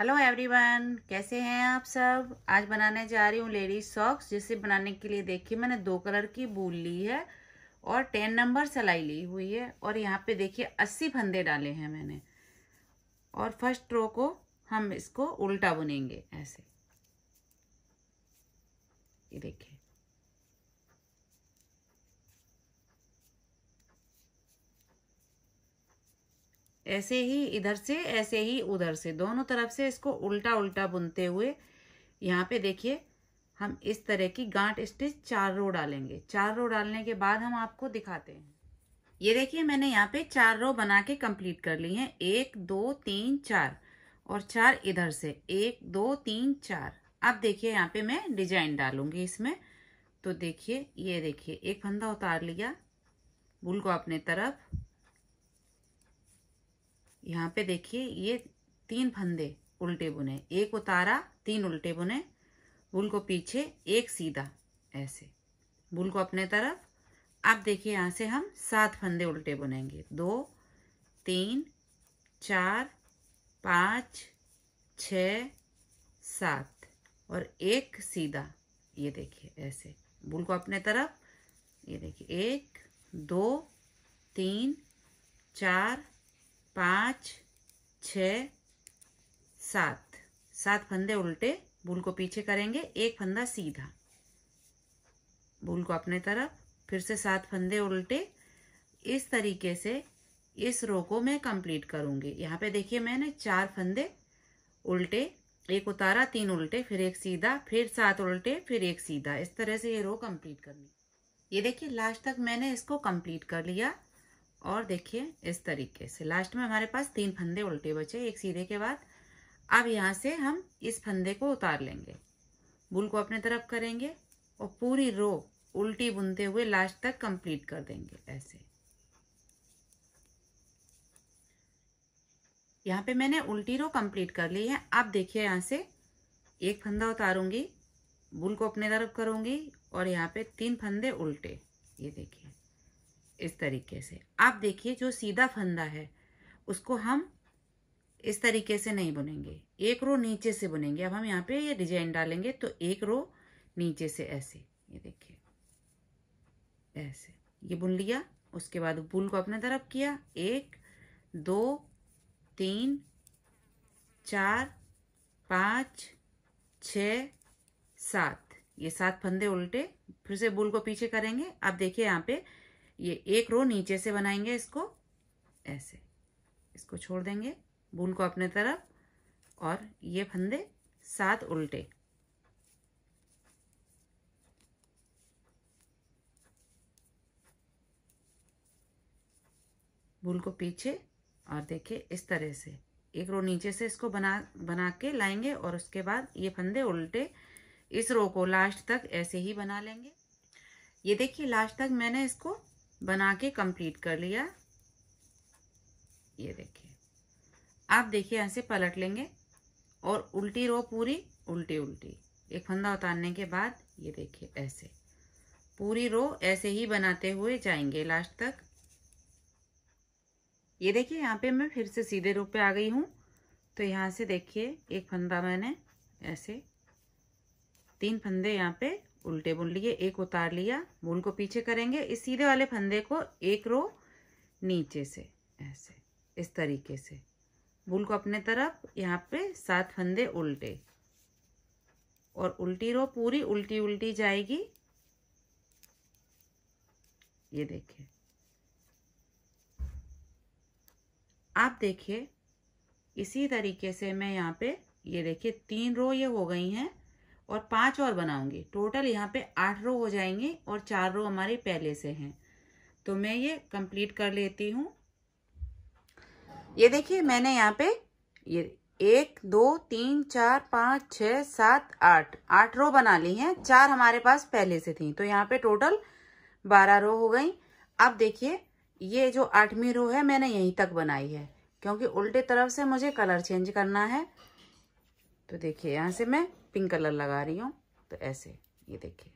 hello everyone कैसे हैं आप सब आज बनाने जा रही हूँ लेडीज सॉक्स जिसे बनाने के लिए देखिए मैंने दो कलर की बूल ली है और टेन नंबर सिलाई ली हुई है और यहाँ पे देखिए अस्सी फंदे डाले हैं मैंने और फर्स्ट रो को हम इसको उल्टा बुनेंगे ऐसे ये देखिए ऐसे ही इधर से ऐसे ही उधर से दोनों तरफ से इसको उल्टा उल्टा बुनते हुए यहाँ पे देखिए हम इस तरह की गांठ स्टिच चार रो डालेंगे चार रो डालने के बाद हम आपको दिखाते हैं ये देखिए मैंने यहाँ पे चार रो बना के कंप्लीट कर ली है एक दो तीन चार और चार इधर से एक दो तीन चार अब देखिए यहाँ पे मैं डिजाइन डालूंगी इसमें तो देखिए ये देखिए एक फंदा उतार लिया बुल को अपने तरफ यहाँ पे देखिए ये तीन फंदे उल्टे बुने एक उतारा तीन उल्टे बुने बुल को पीछे एक सीधा ऐसे बुल को अपने तरफ अब देखिए यहाँ से हम सात फंदे उल्टे बुनेंगे दो तीन चार पाँच छ सात और एक सीधा ये देखिए ऐसे बुल को अपने तरफ ये देखिए एक दो तीन चार पाँच छ सात सात फंदे उल्टे बुल को पीछे करेंगे एक फंदा सीधा बुल को अपने तरफ फिर से सात फंदे उल्टे इस तरीके से इस रो को मैं कंप्लीट करूंगी यहाँ पे देखिए मैंने चार फंदे उल्टे एक उतारा तीन उल्टे फिर एक सीधा फिर सात उल्टे फिर एक सीधा इस तरह से ये रो कंप्लीट करनी ये देखिए लास्ट तक मैंने इसको कंप्लीट कर लिया और देखिए इस तरीके से लास्ट में हमारे पास तीन फंदे उल्टे बचे एक सीधे के बाद अब यहाँ से हम इस फंदे को उतार लेंगे बुल को अपने तरफ करेंगे और पूरी रो उल्टी बुनते हुए लास्ट तक कंप्लीट कर देंगे ऐसे यहाँ पे मैंने उल्टी रो कंप्लीट कर ली है अब देखिए यहाँ से एक फंदा उतारूंगी बुल को अपने तरफ करूंगी और यहाँ पे तीन फंदे उल्टे ये देखिए इस तरीके से आप देखिए जो सीधा फंदा है उसको हम इस तरीके से नहीं बुनेंगे एक रो नीचे से बुनेंगे अब हम यहाँ पे ये डिजाइन डालेंगे तो एक रो नीचे से ऐसे ये देखिए ऐसे ये बुन लिया उसके बाद पुल को अपने तरफ किया एक दो तीन चार पाँच छ सात ये सात फंदे उल्टे फिर से बुल को पीछे करेंगे आप देखिए यहाँ पे ये एक रो नीचे से बनाएंगे इसको ऐसे इसको छोड़ देंगे भूल को अपने तरफ और ये फंदे सात उल्टे भूल को पीछे और देखिए इस तरह से एक रो नीचे से इसको बना बना के लाएंगे और उसके बाद ये फंदे उल्टे इस रो को लास्ट तक ऐसे ही बना लेंगे ये देखिए लास्ट तक मैंने इसको बना के कंप्लीट कर लिया ये देखिए आप देखिए ऐसे से पलट लेंगे और उल्टी रो पूरी उल्टी उल्टी एक फंदा उतारने के बाद ये देखिए ऐसे पूरी रो ऐसे ही बनाते हुए जाएंगे लास्ट तक ये देखिए यहाँ पे मैं फिर से सीधे रो पे आ गई हूँ तो यहाँ से देखिए एक फंदा मैंने ऐसे तीन फंदे यहाँ पे उल्टे बुन लिए एक उतार लिया बुन को पीछे करेंगे इस सीधे वाले फंदे को एक रो नीचे से ऐसे इस तरीके से बुल को अपने तरफ यहाँ पे सात फंदे उल्टे और उल्टी रो पूरी उल्टी उल्टी जाएगी ये देखिए आप देखिए इसी तरीके से मैं यहाँ पे ये देखिए तीन रो ये हो गई हैं और पांच और बनाऊंगी टोटल यहाँ पे आठ रो हो जाएंगे और चार रो हमारे पहले से हैं तो मैं ये कंप्लीट कर लेती हूँ ये देखिए मैंने यहाँ पे ये एक दो तीन चार पाँच छ सात आठ आठ रो बना ली हैं चार हमारे पास पहले से थी तो यहाँ पे टोटल बारह रो हो गई अब देखिए ये जो आठवीं रो है मैंने यहीं तक बनाई है क्योंकि उल्टे तरफ से मुझे कलर चेंज करना है तो देखिए यहाँ से मैं पिंक कलर लगा रही हूँ तो ऐसे ये देखिए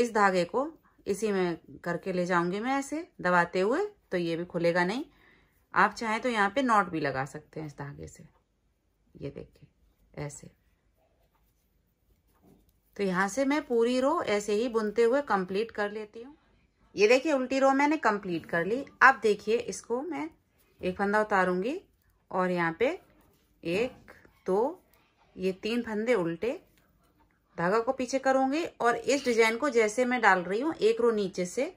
इस धागे को इसी में करके ले जाऊंगी मैं ऐसे दबाते हुए तो ये भी खुलेगा नहीं आप चाहें तो यहाँ पे नॉट भी लगा सकते हैं इस धागे से ये देखिए ऐसे तो यहाँ से मैं पूरी रो ऐसे ही बुनते हुए कंप्लीट कर लेती हूँ ये देखिए उल्टी रो मैंने कंप्लीट कर ली अब देखिए इसको मैं एक फंदा उतारूंगी और यहाँ पे एक दो ये तीन फंदे उल्टे धागा को पीछे करूंगी और इस डिजाइन को जैसे मैं डाल रही हूँ एक रो नीचे से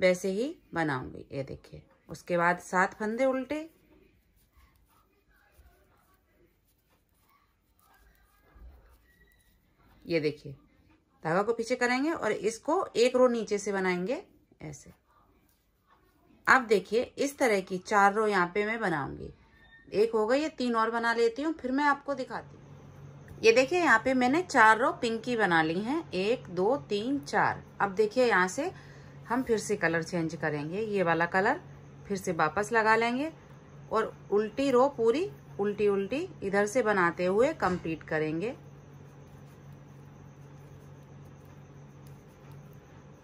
वैसे ही बनाऊंगी ये देखिए उसके बाद सात फंदे उल्टे ये देखिए धागा को पीछे करेंगे और इसको एक रो नीचे से बनाएंगे ऐसे अब देखिए इस तरह की चार रो यहाँ पे मैं बनाऊंगी एक हो गई ये तीन और बना लेती हूँ फिर मैं आपको दिखाती हूँ ये देखिए यहाँ पे मैंने चार रो पिंकी बना ली हैं एक दो तीन चार अब देखिए यहाँ से हम फिर से कलर चेंज करेंगे ये वाला कलर फिर से वापस लगा लेंगे और उल्टी रो पूरी उल्टी उल्टी इधर से बनाते हुए कंप्लीट करेंगे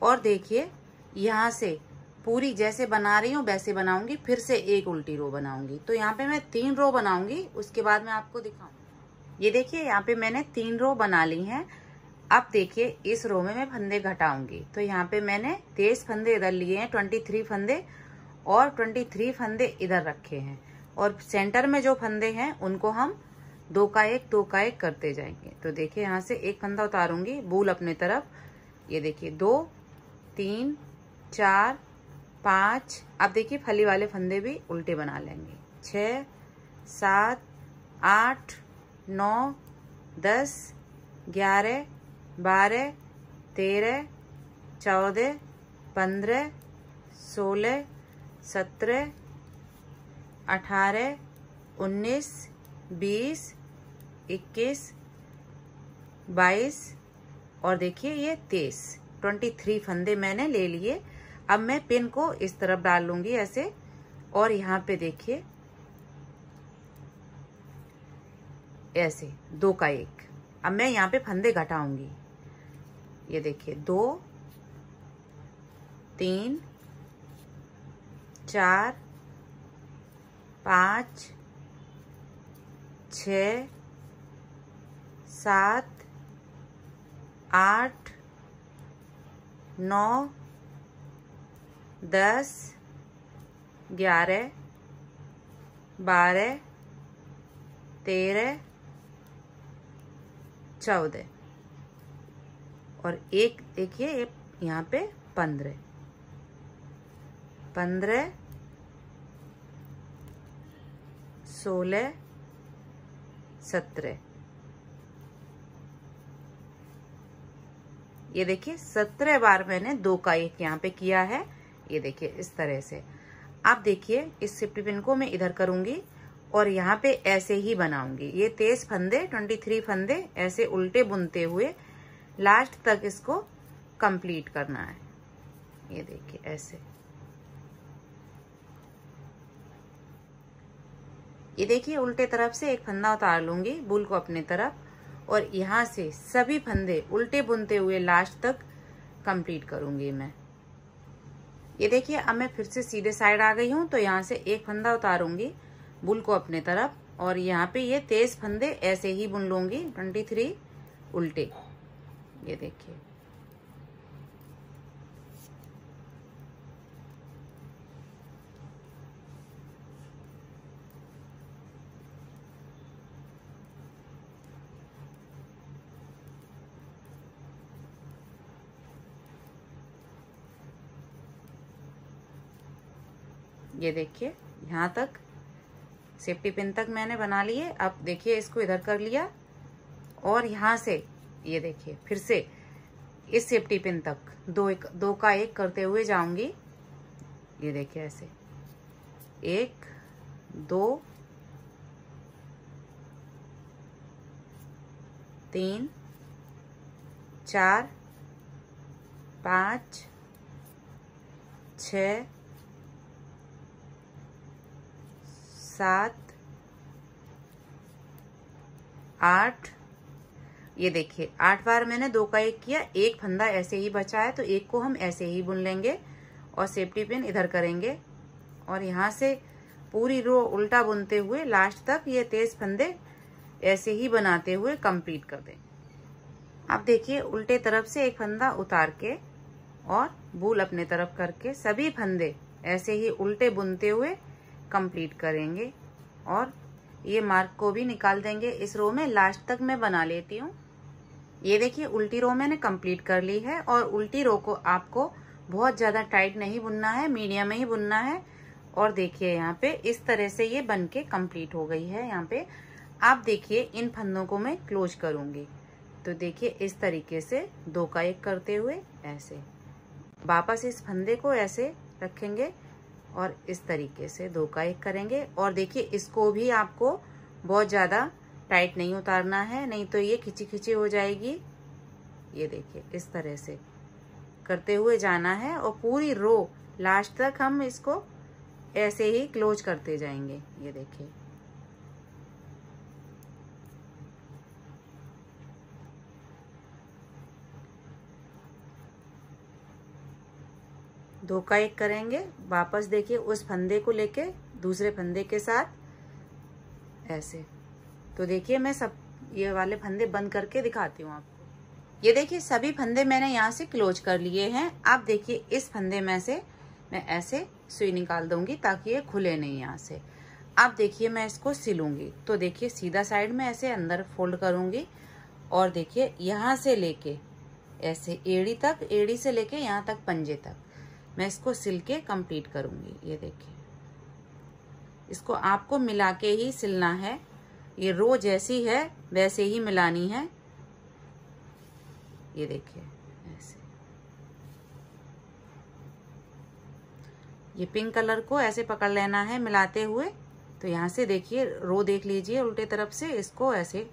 और देखिए यहाँ से पूरी जैसे बना रही हूँ वैसे बनाऊंगी फिर से एक उल्टी रो बनाऊंगी तो यहाँ पे मैं तीन रो बनाऊंगी उसके बाद मैं आपको दिखाऊंगी ये देखिए यहाँ पे मैंने तीन रो बना ली हैं अब देखिए इस रो में मैं फंदे घटाऊंगी तो यहाँ पे मैंने तेईस फंदे इधर लिए हैं ट्वेंटी थ्री फंदे और ट्वेंटी थ्री फंदे इधर रखे हैं और सेंटर में जो फंदे हैं उनको हम दो का एक दो का एक करते जाएंगे तो देखिए यहाँ से एक फंदा उतारूंगी बूल अपने तरफ ये देखिए दो तीन चार पाँच आप देखिए फली वाले फंदे भी उल्टे बना लेंगे छ सात आठ नौ दस ग्यारह बारह तेरह चौदह पंद्रह सोलह सत्रह अठारह उन्नीस बीस इक्कीस बाईस और देखिए ये तेईस ट्वेंटी थ्री फंदे मैंने ले लिए अब मैं पिन को इस तरफ डाल लूंगी ऐसे और यहाँ पे देखिए ऐसे दो का एक अब मैं यहाँ पे फंदे घटाऊंगी ये देखिए दो तीन चार पाँच छ सात आठ नौ दस ग्यारह बारह तेरह चौदह और एक देखिए यहाँ पे पंद्रह पंद्रह सोलह सत्रह ये देखिए सत्रह बार मैंने दो का एक यहाँ पे किया है ये देखिए इस तरह से आप देखिए इस शिफ्ट पिन को मैं इधर करूंगी और यहाँ पे ऐसे ही बनाऊंगी ये तेज फंदे ट्वेंटी थ्री फंदे ऐसे उल्टे बुनते हुए लास्ट तक इसको कंप्लीट करना है ये देखिए ऐसे ये देखिए उल्टे तरफ से एक फंदा उतार लूंगी बुल को अपने तरफ और यहां से सभी फंदे उल्टे बुनते हुए लास्ट तक कंप्लीट करूंगी मैं ये देखिए अब मैं फिर से सीधे साइड आ गई हूँ तो यहाँ से एक फंदा उतारूंगी बुल को अपने तरफ और यहाँ पे ये तेज फंदे ऐसे ही बुन लूंगी ट्वेंटी थ्री उल्टे ये देखिए ये देखिए यहाँ तक सेफ्टी पिन तक मैंने बना लिए अब देखिए इसको इधर कर लिया और यहाँ से ये देखिए फिर से इस सेफ्टी पिन तक दो एक दो का एक करते हुए जाऊंगी ये देखिए ऐसे एक दो तीन चार पाँच छ सात आठ ये देखिए आठ बार मैंने दो का एक किया एक फंदा ऐसे ही बचा है तो एक को हम ऐसे ही बुन लेंगे और सेफ्टी पिन इधर करेंगे और यहां से पूरी रो उल्टा बुनते हुए लास्ट तक ये तेज फंदे ऐसे ही बनाते हुए कंप्लीट कर दें आप देखिए उल्टे तरफ से एक फंदा उतार के और भूल अपने तरफ करके सभी फंदे ऐसे ही उल्टे बुनते हुए कंप्लीट करेंगे और ये मार्क को भी निकाल देंगे इस रो में लास्ट तक मैं बना लेती हूँ ये देखिए उल्टी रो मैंने कंप्लीट कर ली है और उल्टी रो को आपको बहुत ज़्यादा टाइट नहीं बुनना है मीडियम में ही बुनना है और देखिए यहाँ पे इस तरह से ये बन के कम्प्लीट हो गई है यहाँ पे आप देखिए इन फंदों को मैं क्लोज करूँगी तो देखिए इस तरीके से दो का एक करते हुए ऐसे वापस इस फंदे को ऐसे रखेंगे और इस तरीके से दो का एक करेंगे और देखिए इसको भी आपको बहुत ज़्यादा टाइट नहीं उतारना है नहीं तो ये खिंची खिंची हो जाएगी ये देखिए इस तरह से करते हुए जाना है और पूरी रो लास्ट तक हम इसको ऐसे ही क्लोज करते जाएंगे ये देखिए धोखा एक करेंगे वापस देखिए उस फंदे को लेके दूसरे फंदे के साथ ऐसे तो देखिए मैं सब ये वाले फंदे बंद करके दिखाती हूँ आपको ये देखिए सभी फंदे मैंने यहाँ से क्लोज कर लिए हैं आप देखिए इस फंदे में से मैं ऐसे सुई निकाल दूंगी ताकि ये खुले नहीं यहाँ से अब देखिए मैं इसको सिलूंगी तो देखिए सीधा साइड में ऐसे अंदर फोल्ड करूंगी और देखिए यहाँ से लेके ऐसे एड़ी तक एड़ी से लेके यहाँ तक पंजे तक मैं इसको सिल के कंप्लीट करूँगी ये देखिए इसको आपको मिला के ही सिलना है ये रो जैसी है वैसे ही मिलानी है ये देखिए ऐसे ये पिंक कलर को ऐसे पकड़ लेना है मिलाते हुए तो यहाँ से देखिए रो देख लीजिए उल्टे तरफ से इसको ऐसे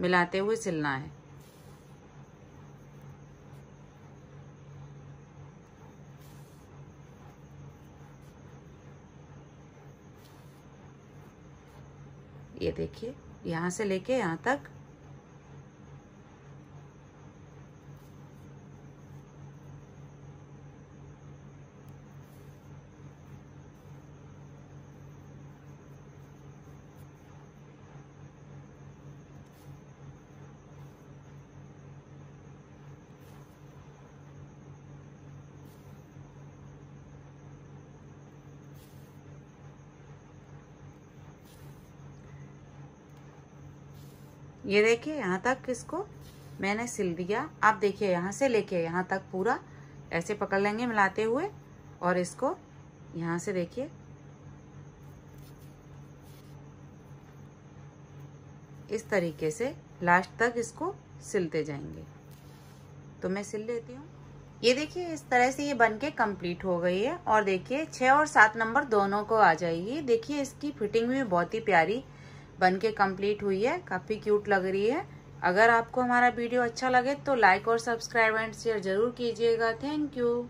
मिलाते हुए सिलना है ये देखिए यहाँ से लेके यहाँ तक ये देखिए यहाँ तक इसको मैंने सिल दिया आप देखिए यहाँ से लेके यहाँ तक पूरा ऐसे पकड़ लेंगे मिलाते हुए और इसको यहाँ से देखिए इस तरीके से लास्ट तक इसको सिलते जाएंगे तो मैं सिल लेती हूँ ये देखिए इस तरह से ये बनके कंप्लीट हो गई है और देखिए छः और सात नंबर दोनों को आ जाएगी देखिए इसकी फिटिंग भी बहुत ही प्यारी बन के कम्प्लीट हुई है काफ़ी क्यूट लग रही है अगर आपको हमारा वीडियो अच्छा लगे तो लाइक और सब्सक्राइब एंड शेयर जरूर कीजिएगा थैंक यू